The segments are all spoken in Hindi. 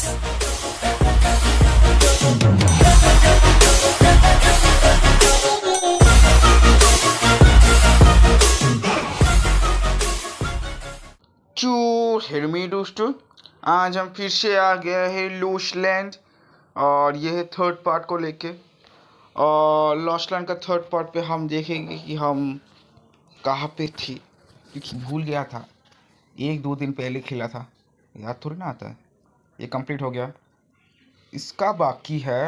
चूर हिरमी आज हम फिर से आ गया है लूसलैंड और यह है थर्ड पार्ट को लेके और लॉसलैंड का थर्ड पार्ट पे हम देखेंगे कि हम कहाँ पे थे क्योंकि भूल गया था एक दो दिन पहले खेला था याद थोड़ी ना आता है ये कंप्लीट हो गया इसका बाकी है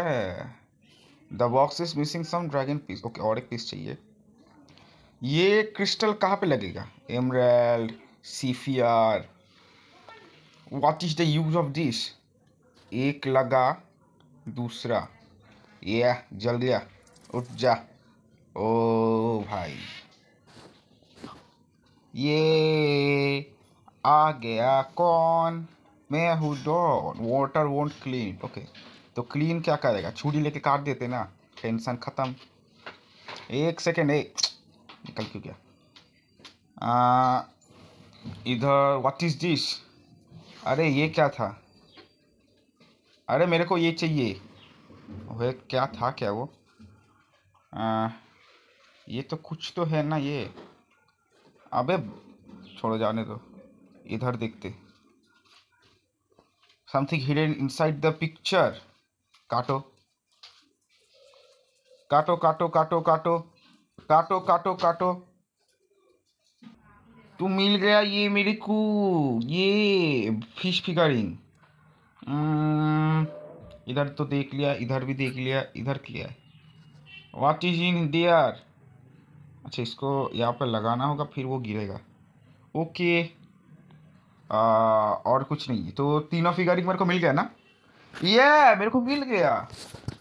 the box is missing some dragon piece okay और एक पीस चाहिए ये क्रिस्टल कहाँ पे लगेगा emerald sapphire what is the use of this एक लगा दूसरा ये जल गया उठ जा ओ भाई ये आ गया कौन मैं हूँ don water want clean okay तो क्लीन क्या करेगा छुरी लेके काट देते ना टेंशन ख़त्म एक सेकेंड एक निकल क्यों क्या इधर व्हाट इज़ दिस अरे ये क्या था अरे मेरे को ये चाहिए वह क्या था क्या वो आ, ये तो कुछ तो है ना ये अबे छोड़ो जाने दो इधर देखते something hidden inside the picture काटो काटो काटो काटो काटो काटो काटो काटो तू मिल गया ये मेरे को ये फिश फिगरिंग hmm, इधर तो देख लिया इधर भी देख लिया इधर किया वाट इज इन डियर अच्छा इसको यहाँ पर लगाना होगा फिर वो गिरेगा ओके okay. आ, और कुछ नहीं तो तीनों फिगर एक मेरे को मिल गया ना ये मेरे को मिल गया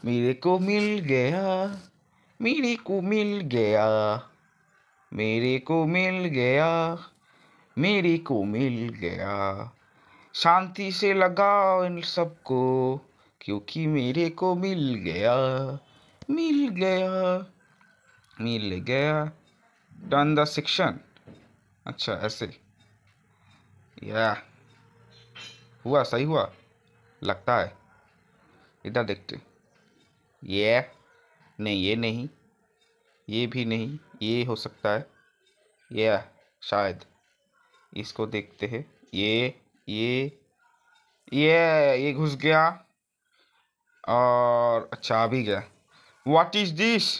मेरे को मिल गया मेरे को मिल गया मेरे को मिल गया मेरे को मिल गया शांति से लगाओ इन सबको क्योंकि मेरे को मिल गया मिल गया मिल गया डन द सेक्शन अच्छा ऐसे या हुआ सही हुआ लगता है इधर देखते ये नहीं ये नहीं ये भी नहीं ये हो सकता है ये शायद इसको देखते हैं ये ये ये ये घुस गया और अच्छा आ भी गया what is this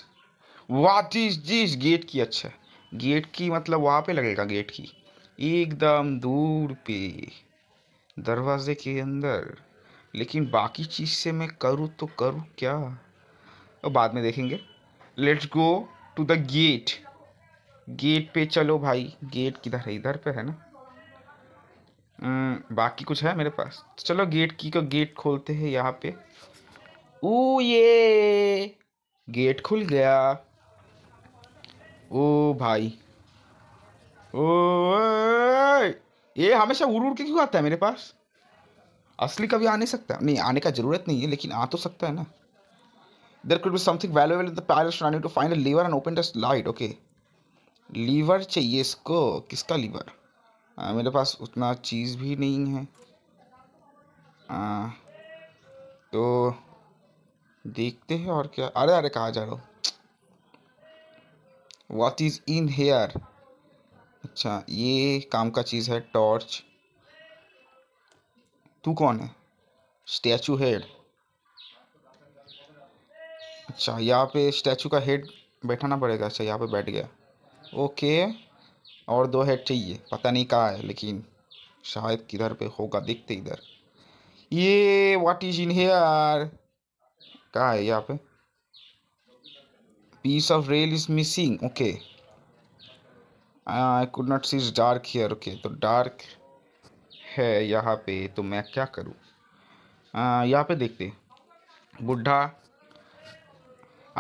what is this gate की अच्छा गेट की मतलब वहाँ पे लगेगा गेट की एकदम दूर पे दरवाजे के अंदर लेकिन बाकी चीज़ से मैं करूँ तो करूँ क्या और बाद में देखेंगे let's go to the gate gate पे चलो भाई गेट किधर है इधर पे है ना न, हम्म, बाकी कुछ है मेरे पास चलो गेट की को गेट खोलते हैं यहाँ पे ओ ये गेट खुल गया ओ भाई ओ ये हमेशा उड़ उड़ के क्यों आता है मेरे पास असली कभी आ नहीं सकता नहीं आने का जरूरत नहीं है लेकिन आ तो सकता है ना there could be something valuable in the palace running to find lever and open the light okay lever चाहिए इसको किसका लीवर आ, मेरे पास उतना चीज़ भी नहीं है आ, तो देखते हैं और क्या अरे अरे कहा जा रहा हूँ वॉट इज़ इन हेयर अच्छा ये काम का चीज़ है टॉर्च तू कौन है स्टैचू हेड अच्छा यहाँ पे स्टैचू का हेड बैठाना पड़ेगा अच्छा यहाँ पे बैठ गया ओके और दो हेड चाहिए पता नहीं कहाँ है लेकिन शायद किधर पे होगा देखते इधर ये व्हाट इज इन हेयर कहाँ है यहाँ पे piece of rail is missing okay I could not see dark here okay तो डार्क है यहाँ पे तो मैं क्या करूँ यहाँ पे देखते बुढ़ा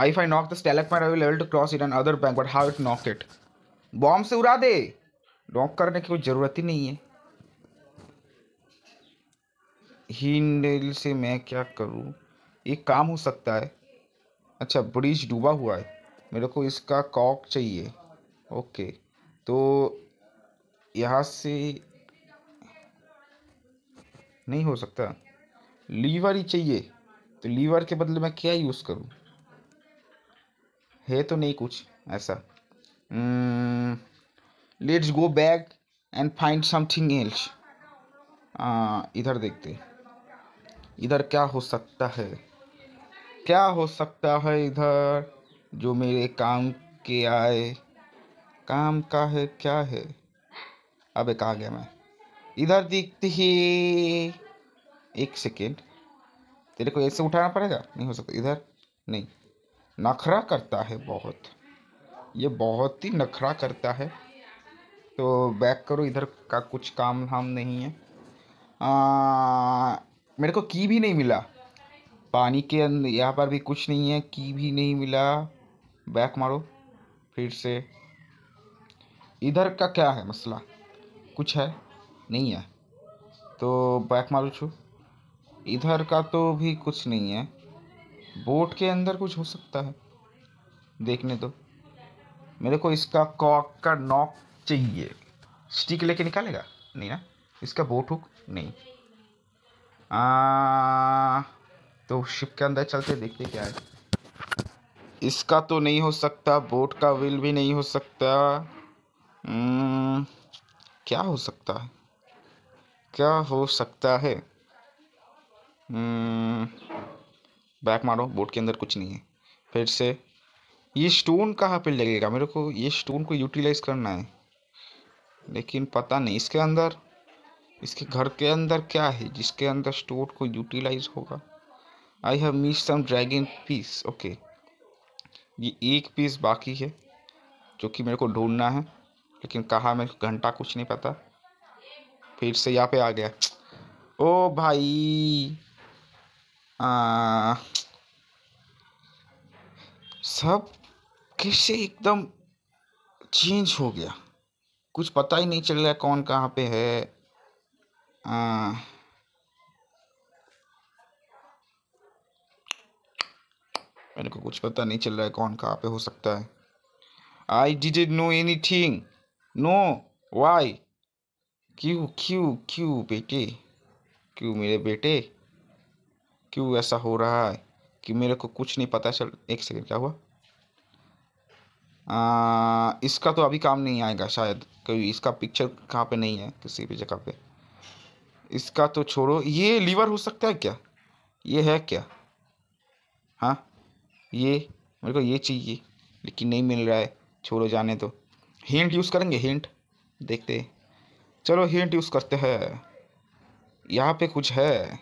आई फाई knock the stalk might I to cross it another bank but how it knock it bomb से उड़ा दे नॉक करने की कोई ज़रूरत ही नहीं है हील से मैं क्या करूँ एक काम हो सकता है अच्छा ब्रिज डूबा हुआ है मेरे को इसका कॉक चाहिए ओके तो यहाँ से नहीं हो सकता लीवर ही चाहिए तो लीवर के बदले मैं क्या यूज़ करूँ है तो नहीं कुछ ऐसा let's go back and find something else इधर देखते इधर क्या हो सकता है क्या हो सकता है इधर जो मेरे काम के आए काम का है क्या है अब एक आ गया मैं इधर दिखती ही एक सेकेंड तेरे को ऐसे उठाना पड़ेगा नहीं हो सकता इधर नहीं नखरा करता है बहुत ये बहुत ही नखरा करता है तो बैक करो इधर का कुछ काम धाम नहीं है आ, मेरे को की भी नहीं मिला पानी के अंदर यहाँ पर भी कुछ नहीं है की भी नहीं मिला बैक मारो फिर से इधर का क्या है मसला कुछ है नहीं है तो बैक मारू छू इधर का तो भी कुछ नहीं है बोट के अंदर कुछ हो सकता है देखने दो मेरे को इसका कॉक का नॉक चाहिए स्टिक लेके निकालेगा नहीं ना इसका बोट हुक नहीं आ, तो शिप के अंदर चलते देखते क्या है इसका तो नहीं हो सकता बोट का व्हील भी नहीं हो सकता हम्म, क्या हो सकता है क्या हो सकता है हम्म, बैक मारो बोर्ड के अंदर कुछ नहीं है फिर से ये स्टोन कहाँ पे लगेगा मेरे को ये स्टोन को यूटिलाइज करना है लेकिन पता नहीं इसके अंदर इसके घर के अंदर क्या है जिसके अंदर स्टोन को यूटिलाइज होगा I have miss some dragon piece okay ये एक पीस बाकी है जो कि मेरे को ढूंढना है लेकिन कहा मेरे को घंटा कुछ नहीं पता फिर से यहाँ पे आ गया ओ भाई आ, सब कैसे एकदम चेंज हो गया कुछ पता ही नहीं चल रहा कौन कहाँ पे है आ, मेरे को कुछ पता नहीं चल रहा है कौन कहाँ पे हो सकता है I did no anything no why क्यों क्यों क्यों बेटे क्यों मेरे बेटे क्यों ऐसा हो रहा है कि मेरे को कुछ नहीं पता चल एक सेकेंड क्या हुआ आ, इसका तो अभी काम नहीं आएगा शायद कभी इसका पिक्चर कहाँ पे नहीं है किसी भी जगह पे इसका तो छोड़ो ये लीवर हो सकता है क्या ये है क्या हाँ ये मेरे को ये चाहिए लेकिन नहीं मिल रहा है छोड़ो जाने तो। हिंट यूज़ करेंगे हिंट देखते चलो हिंट यूज़ करते हैं यहाँ पे कुछ है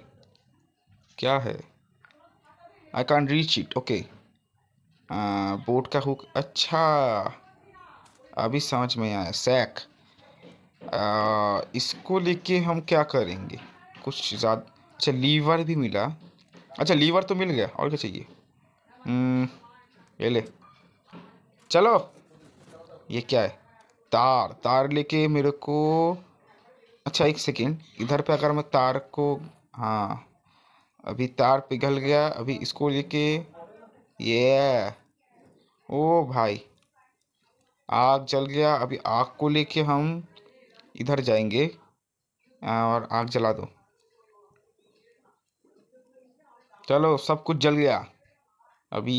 क्या है I can reach it okay boat का हुक अच्छा अभी समझ में आया सैक इसको लेके हम क्या करेंगे कुछ ज़्यादा अच्छा लीवर भी मिला अच्छा लीवर तो मिल गया और क्या चाहिए हम्म, ये ले चलो ये क्या है तार तार लेके मेरे को अच्छा एक सेकेंड इधर पे अगर मैं तार को हाँ अभी तार पिघल गया अभी इसको लेके ये ओ भाई आग जल गया अभी आग को लेके हम इधर जाएंगे और आग जला दो चलो सब कुछ जल गया अभी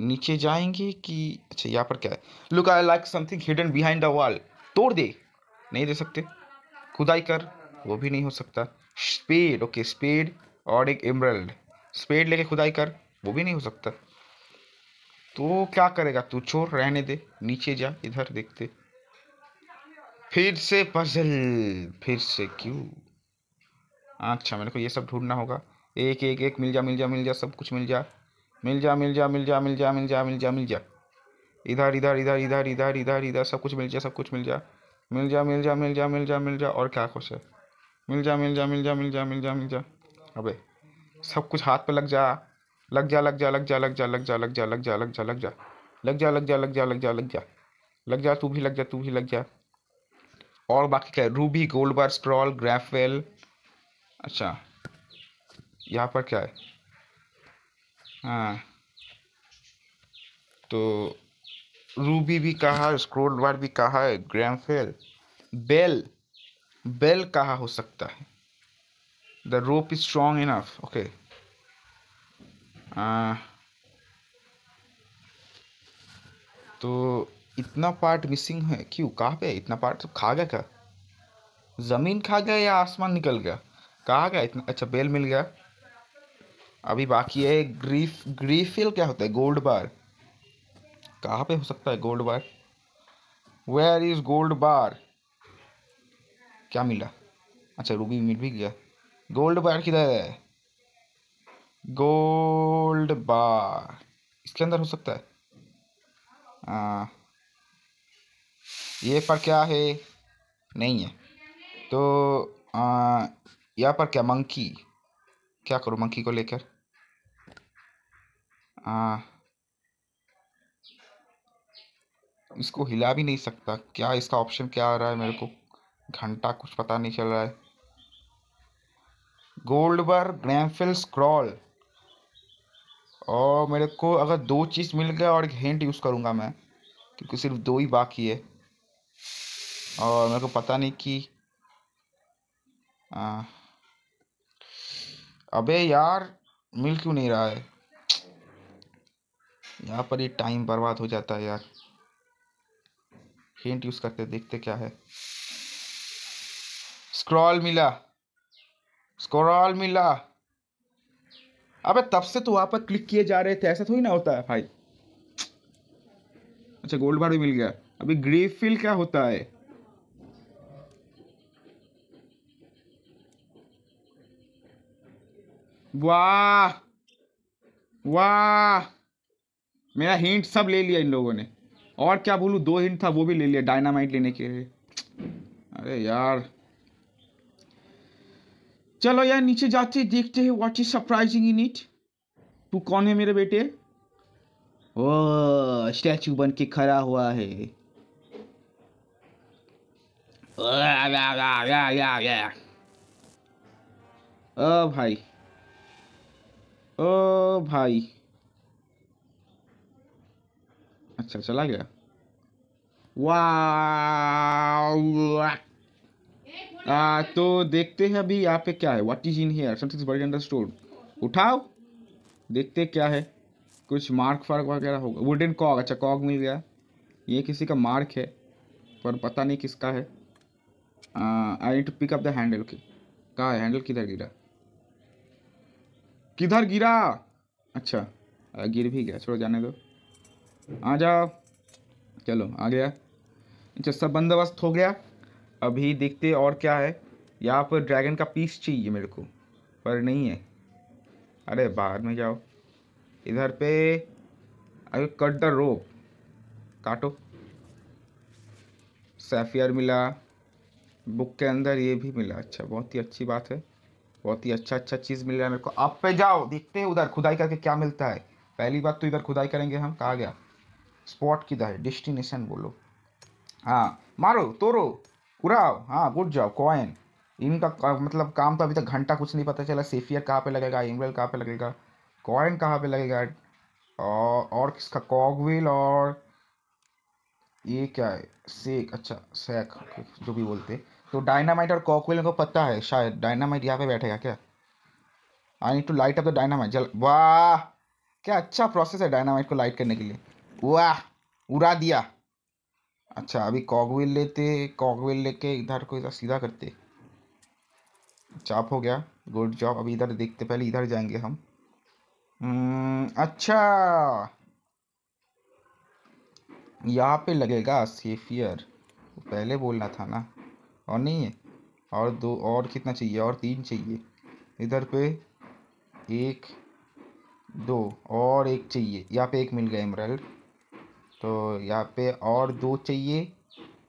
नीचे जाएंगे कि अच्छा यहाँ पर क्या है look I like something hidden behind the wall तोड़ दे नहीं दे सकते खुदाई कर वो भी नहीं हो सकता स्पेड ओके स्पेड और एक एमरल्ड स्पेड लेके खुदाई कर वो भी नहीं हो सकता तो क्या करेगा तू चोर रहने दे नीचे जा इधर देखते फिर से पजल फिर से क्यों अच्छा मेरे को ये सब ढूंढना होगा एक एक एक मिल जा मिल जा मिल जा सब कुछ मिल जा मिल जा मिल जा मिल जा मिल जा मिल जा मिल जा मिल जा इधर इधर इधर इधर इधर इधर इधर सब कुछ मिल जा सब कुछ मिल जा मिल जा मिल जा मिल जा मिल जा मिल जा और क्या खुश है मिल जा मिल जा मिल जा मिल जा मिल जा मिल जा अबे सब कुछ हाथ पे लग जा लग जा लग जा लग जा लग जा लग जा लग जा लग जा लग जा लग जा लग जा लग जा लग जा लग जा लग जा लग जा तू भी लग जा तू भी लग जा और बाकी क्या ruby gold bar stroll gravel अच्छा यहाँ पर क्या है हाँ तो रूबी भी कहा स्क्रोल वार भी कहा है ग्रामफेल बेल बेल कहा हो सकता है the rope is strong enough okay हाँ। तो इतना पार्ट मिसिंग है क्यों कहाँ पे इतना पार्ट तो खा गया क्या ज़मीन खा गया या आसमान निकल गया कहा गया इतना अच्छा बेल मिल गया अभी बाकी है ग्रीफ ग्रीफिल क्या होता है गोल्ड बार कहाँ पे हो सकता है gold bar where is gold bar क्या मिला अच्छा रूबी मिल भी गया गोल्ड बार किधर है गोल्ड बार इसके अंदर हो सकता है आ, ये पर क्या है नहीं है तो यहाँ पर क्या मंकी क्या करूँ मंकी को लेकर आ, इसको हिला भी नहीं सकता क्या इसका ऑप्शन क्या आ रहा है मेरे को घंटा कुछ पता नहीं चल रहा है गोल्डबर्ग ग्रैमफिल स्क्रॉल और मेरे को अगर दो चीज़ मिल गया और एक हेंट यूज़ करूँगा मैं क्योंकि सिर्फ दो ही बाकी है और मेरे को पता नहीं कि अबे यार मिल क्यों नहीं रहा है यहाँ पर ही टाइम बर्बाद हो जाता है यार हिंट यूज़ करते देखते क्या है स्क्रॉल मिला स्क्रॉल मिला अबे तब से तो वहाँ पर क्लिक किए जा रहे थे ऐसा थोड़ी ना होता है भाई अच्छा गोल्ड बार भी मिल गया अभी फील क्या होता है वाह वाह मेरा हिंट सब ले लिया इन लोगों ने और क्या बोलूँ दो हिंट था वो भी ले लिया डायनामाइट लेने के लिए अरे यार चलो यार नीचे जाते देखते हैं what is surprising in it तू कौन है मेरे बेटे ओ स्टैचू बन के खड़ा हुआ है ओ भाई ओ भाई अच्छा चला गया आ, तो देखते हैं अभी यहाँ पे क्या है what is in here something उठाओ देखते क्या है कुछ मार्क फार्क वगैरह होगा वुडन कॉग अच्छा कॉग मिल गया ये किसी का मार्क है पर पता नहीं किसका है I need to pick up the handle okay कहाँ है हैंडल किधर गिरा किधर गिरा अच्छा गिर भी गया छोड़ो जाने दो आ जाओ चलो आ गया अच्छा सब बंदोबस्त हो गया अभी देखते और क्या है यहाँ पर ड्रैगन का पीस चाहिए मेरे को पर नहीं है अरे बाहर में जाओ इधर पे अरे कट द रोप काटो सेफियर मिला बुक के अंदर ये भी मिला अच्छा बहुत ही अच्छी बात है बहुत ही अच्छा अच्छा चीज़ मिल रहा है मेरे को आप पे जाओ देखते हैं उधर खुदाई करके क्या मिलता है पहली बात तो इधर खुदाई करेंगे हम कहा गया स्पॉट किधर है डिस्टिनेशन बोलो हाँ मारो तोड़ो उड़ाओ हाँ गुड जाओ कॉइन इनका मतलब काम तो अभी तक घंटा कुछ नहीं पता चला सेफियर कहाँ पे लगेगा इमरेल कहाँ पे लगेगा कॉइन कहाँ पे लगेगा और और किसका कॉगविल और ये क्या है सेक अच्छा सेक जो भी बोलते तो डायनामाइट और कॉकविल को पता है शायद डायनामाइट यहाँ पे बैठेगा क्या I need to light up the dynamite जल वाह क्या अच्छा प्रोसेस है डायनामाइट को लाइट करने के लिए वाह उड़ा दिया अच्छा अभी कॉकविल लेते कॉकविल लेके इधर को इधर सीधा करते चाप हो गया गुड जॉब अभी इधर देखते पहले इधर जाएंगे हम हम्म, अच्छा यहाँ पे लगेगा सेफियर पहले बोलना था ना और नहीं है और दो और कितना चाहिए और तीन चाहिए इधर पे एक दो और एक चाहिए यहाँ पे एक मिल गया इमराल्ड तो यहाँ पे और दो चाहिए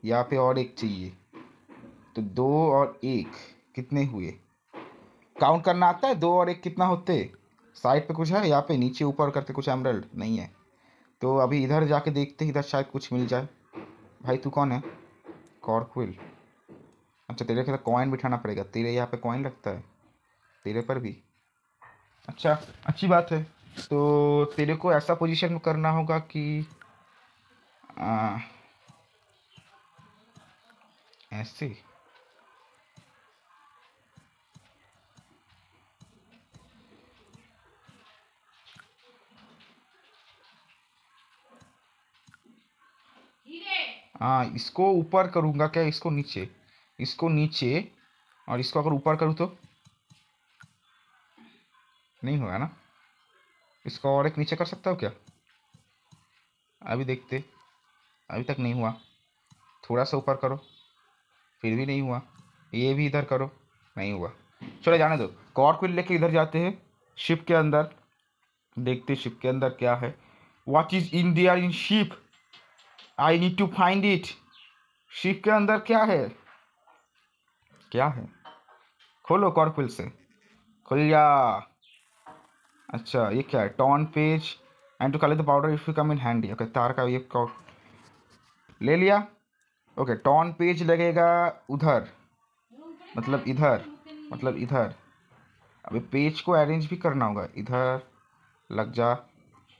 यहाँ पे और एक चाहिए तो दो और एक कितने हुए काउंट करना आता है दो और एक कितना होते साइड पे कुछ है यहाँ पे नीचे ऊपर करते कुछ एमरल्ड नहीं है तो अभी इधर जाके देखते इधर शायद कुछ मिल जाए भाई तू कौन है कॉर्कविल अच्छा तेरे के कॉइन बिठाना पड़ेगा तेरे यहाँ पे कॉइन लगता है तेरे पर भी अच्छा अच्छी बात है तो तेरे को ऐसा पोजीशन करना होगा कि ऐसे uh, हाँ इसको ऊपर करूँगा क्या इसको नीचे इसको नीचे और इसको अगर ऊपर करूँ तो नहीं होगा ना इसको और एक नीचे कर सकता हूँ क्या अभी देखते अभी तक नहीं हुआ थोड़ा सा ऊपर करो फिर भी नहीं हुआ ये भी इधर करो नहीं हुआ चलो जाने दो कॉर्ड को लेके इधर जाते हैं शिप के अंदर देखते शिप के अंदर क्या है what is in there in ship I need to find it ship के अंदर क्या है क्या है खोलो कॉर्कविल से खुल जा अच्छा ये क्या है torn page and to colour the powder if you come in handy okay तार का ये ले लिया ओके टॉन पेज लगेगा उधर मतलब इधर मतलब इधर अभी पेज को अरेंज भी करना होगा इधर लग जा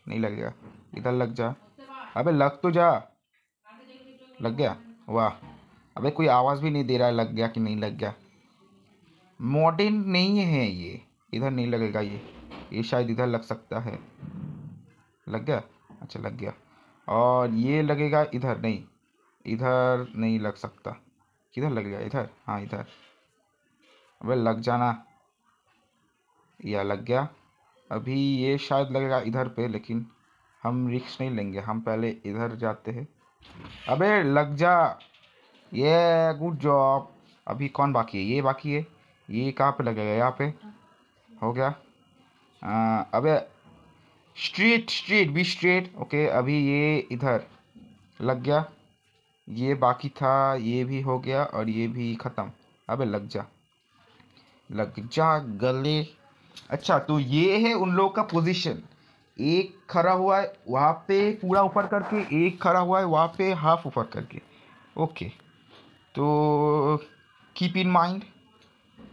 नहीं लगेगा इधर लग जा अबे लग तो जा लग गया वाह अबे कोई आवाज़ भी नहीं दे रहा है लग गया कि नहीं लग गया मॉडर्न नहीं है ये इधर नहीं लगेगा ये ये शायद इधर लग सकता है लग गया अच्छा लग गया और ये लगेगा इधर नहीं इधर नहीं लग सकता किधर लग गया इधर हाँ इधर अब लग जाना या लग गया अभी ये शायद लगेगा इधर पे लेकिन हम रिक्स नहीं लेंगे हम पहले इधर जाते हैं अबे लग जा ये गुड जॉब अभी कौन बाकी है ये बाकी है ये कहाँ पे लगेगा यहाँ पे हो गया आ, अबे street street B street okay अभी ये इधर लग गया ये बाकी था ये भी हो गया और ये भी ख़त्म अबे लग जा लग जा गले अच्छा तो ये है उन लोग का पोजीशन एक खड़ा हुआ है वहाँ पे पूरा ऊपर करके एक खड़ा हुआ है वहाँ पे हाफ ऊपर करके ओके तो keep in mind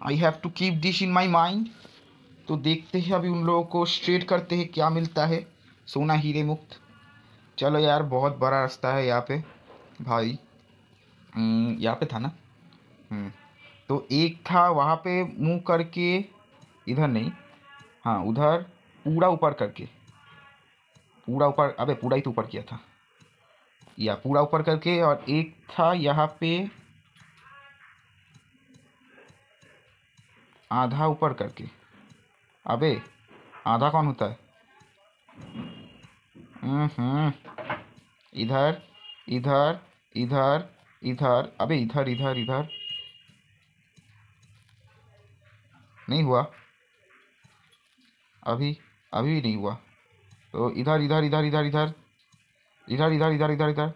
I have to keep this in my mind तो देखते हैं अभी उन लोगों को स्ट्रेट करते हैं क्या मिलता है सोना हीरे मुक्त चलो यार बहुत बड़ा रास्ता है यहाँ पे भाई हम्म, यहाँ पे था ना हम्म, तो एक था वहाँ पे मुंह करके इधर नहीं हाँ उधर पूरा ऊपर करके पूरा ऊपर अबे पूरा ही तो ऊपर किया था या पूरा ऊपर करके और एक था यहाँ पे आधा ऊपर करके अबे आधा कौन होता है हम्म, हम्म। इधर इधर इधर इधर अबे इधर इधर इधर नहीं हुआ अभी अभी भी नहीं हुआ तो इधर इधर इधर इधर इधर इधर इधर इधर इधर इधर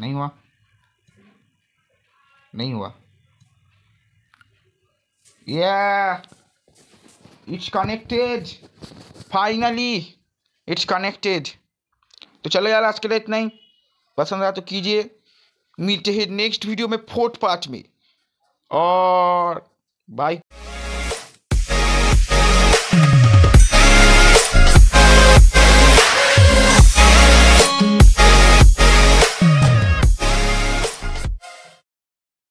नहीं हुआ नहीं हुआ it's connected finally it's connected तो चलो यार आज के लिए इतना ही पसंद आया तो कीजिए मिलते हैं नेक्स्ट वीडियो में फोर्थ पार्ट में और बाय